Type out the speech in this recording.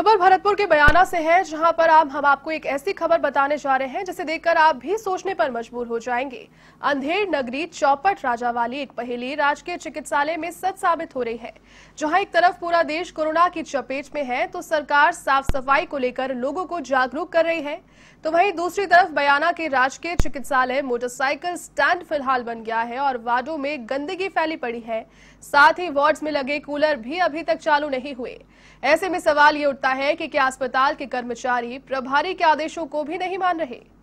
खबर भरतपुर के बयाना से है जहां पर आप हम आपको एक ऐसी खबर बताने जा रहे हैं जिसे देखकर आप भी सोचने पर मजबूर हो जाएंगे अंधेर नगरी चौपट राजा वाली एक पहेली राजकीय चिकित्सालय में सच साबित हो रही है जहां एक तरफ पूरा देश कोरोना की चपेट में है तो सरकार साफ सफाई को लेकर लोगों को जागरूक कर रही है तो वही दूसरी तरफ बयाना के राजकीय चिकित्सालय मोटरसाइकिल स्टैंड फिलहाल बन गया है और वार्डो में गंदगी फैली पड़ी है साथ ही वार्ड में लगे कूलर भी अभी तक चालू नहीं हुए ऐसे में सवाल ये उठता है कि क्या अस्पताल के कर्मचारी प्रभारी के आदेशों को भी नहीं मान रहे